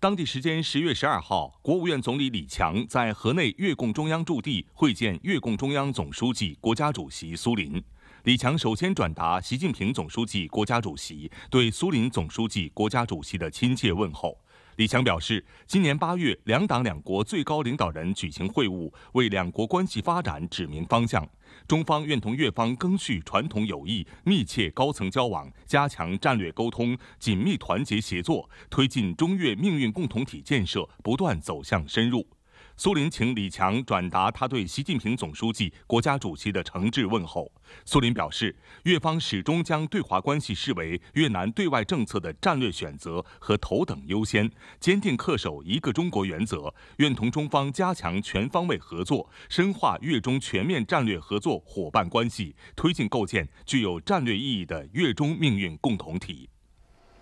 当地时间十月十二号，国务院总理李强在河内越共中央驻地会见越共中央总书记、国家主席苏林。李强首先转达习近平总书记、国家主席对苏林总书记、国家主席的亲切问候。李强表示，今年八月，两党两国最高领导人举行会晤，为两国关系发展指明方向。中方愿同越方更续传统友谊，密切高层交往，加强战略沟通，紧密团结协作，推进中越命运共同体建设不断走向深入。苏林请李强转达他对习近平总书记、国家主席的诚挚问候。苏林表示，越方始终将对华关系视为越南对外政策的战略选择和头等优先，坚定恪守一个中国原则，愿同中方加强全方位合作，深化越中全面战略合作伙伴关系，推进构建具有战略意义的越中命运共同体。